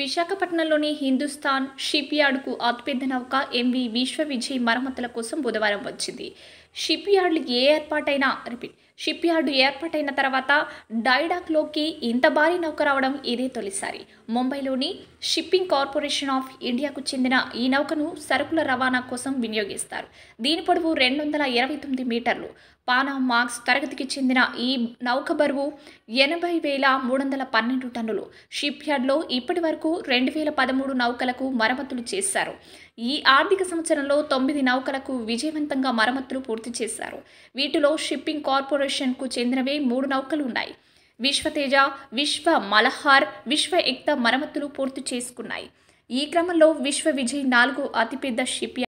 విశాఖపట్నంలోని హిందుస్థాన్ షిప్ యార్డ్కు అతిపెద్ద నౌక ఎంవి విశ్వవిజయ్ మరమ్మతుల కోసం బుధవారం వచ్చింది షిప్ యార్డులకి ఏ ఏర్పాటైనా రిపీట్ షిప్ యార్డు ఏర్పాటైన తర్వాత డైడాక్లోకి ఇంత భారీ నౌక రావడం ఇదే తొలిసారి ముంబైలోని షిప్పింగ్ కార్పొరేషన్ ఆఫ్ ఇండియాకు చెందిన ఈ నౌకను సరుకుల రవాణా కోసం వినియోగిస్తారు దీని పొడవు రెండు వందల ఇరవై తొమ్మిది మీటర్లు పానా మార్క్స్ తరగతికి చెందిన ఈ నౌక బరువు ఎనభై వేల మూడు వందల పన్నెండు టన్నులు షిప్ యార్డ్లో ఇప్పటి వరకు రెండు వేల పదమూడు నౌకలకు మరమ్మతులు చేశారు ఈ ఆర్థిక సంవత్సరంలో తొమ్మిది నౌకలకు విజయవంతంగా మరమ్మతులు పూర్తి గుర్తు చేశారు వీటిలో షిప్పింగ్ కార్పొరేషన్కు చెందినవే మూడు నౌకలు ఉన్నాయి విశ్వతేజ విశ్వ మలహార్ విశ్వ ఎక్త మరమ్మతులు పూర్తి చేసుకున్నాయి ఈ క్రమంలో విశ్వ విజయ్ నాలుగు అతిపెద్ద షిప్